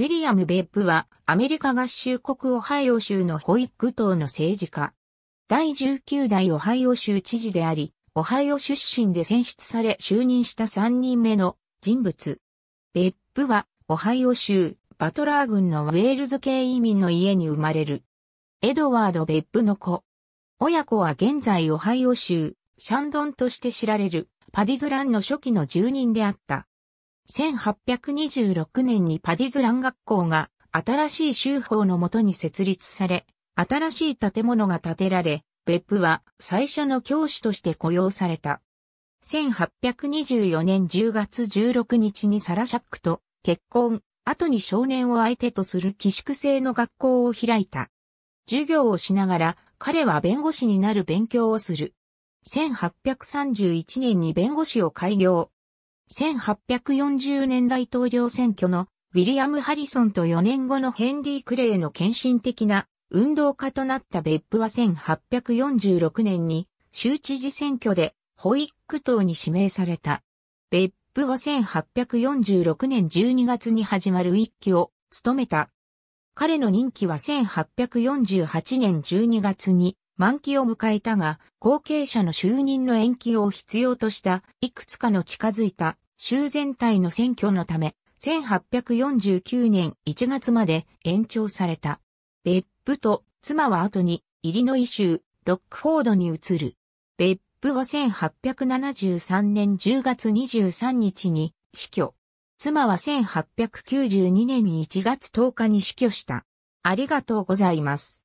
ウィリアム・ベッブは、アメリカ合衆国オハイオ州のホイッグ島の政治家。第19代オハイオ州知事であり、オハイオ出身で選出され就任した3人目の人物。ベッブは、オハイオ州、バトラー軍のウェールズ系移民の家に生まれる。エドワード・ベッブの子。親子は現在オハイオ州、シャンドンとして知られる、パディズランの初期の住人であった。1826年にパディズラン学校が新しい州法のもとに設立され、新しい建物が建てられ、別府は最初の教師として雇用された。1824年10月16日にサラシャックと結婚、後に少年を相手とする寄宿制の学校を開いた。授業をしながら彼は弁護士になる勉強をする。1831年に弁護士を開業。1840年大統領選挙のウィリアム・ハリソンと4年後のヘンリー・クレイの献身的な運動家となった別府は1846年に州知事選挙でホイック党に指名された。別府は1846年12月に始まる一期を務めた。彼の任期は1848年12月に満期を迎えたが、後継者の就任の延期を必要としたいくつかの近づいた州全体の選挙のため、1849年1月まで延長された。別府と妻は後にイリノイ州ロックフォードに移る。別府は1873年10月23日に死去。妻は1892年1月10日に死去した。ありがとうございます。